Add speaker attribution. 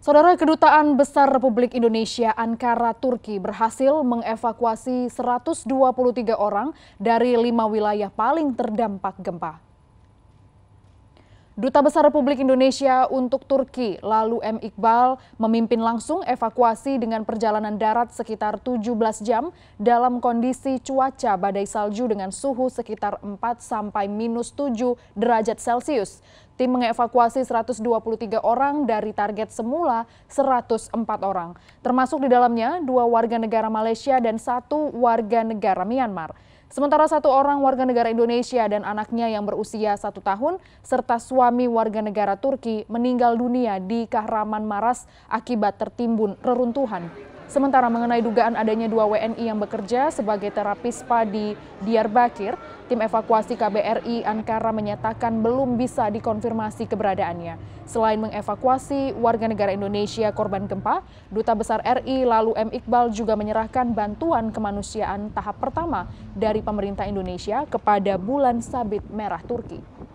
Speaker 1: Saudara Kedutaan Besar Republik Indonesia Ankara Turki berhasil mengevakuasi 123 orang dari lima wilayah paling terdampak gempa. Duta Besar Republik Indonesia untuk Turki, lalu M. Iqbal, memimpin langsung evakuasi dengan perjalanan darat sekitar 17 jam dalam kondisi cuaca badai salju dengan suhu sekitar 4 sampai minus 7 derajat Celcius. Tim mengevakuasi 123 orang dari target semula 104 orang, termasuk di dalamnya dua warga negara Malaysia dan satu warga negara Myanmar. Sementara satu orang warga negara Indonesia dan anaknya yang berusia satu tahun serta suami warga negara Turki meninggal dunia di Kahraman Maras akibat tertimbun reruntuhan Sementara mengenai dugaan adanya dua WNI yang bekerja sebagai terapis spa di Diyarbakir, tim evakuasi KBRI Ankara menyatakan belum bisa dikonfirmasi keberadaannya. Selain mengevakuasi warga negara Indonesia korban gempa, Duta Besar RI lalu M. Iqbal juga menyerahkan bantuan kemanusiaan tahap pertama dari pemerintah Indonesia kepada bulan sabit merah Turki.